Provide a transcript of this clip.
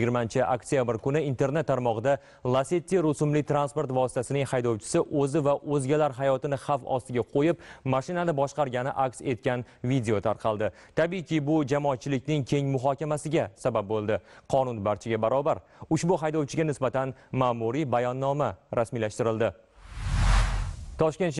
20 oktyabr kuni internet tarmog'ida Lacetti rusumli transport vositasining haydovchisi o'zi va o'zgalar hayotini xavf ostiga qo'yib, mashinani boshqargani aks etgan video tarqaldi. Tabiiyki, bu jamoatchilikning keng muhokamasiga sabab bo'ldi. Qonun barchaga barobar. Ushbu haydovchiga nisbatan ma'muriy bayonnoma rasmiylashtirildi. Toshkent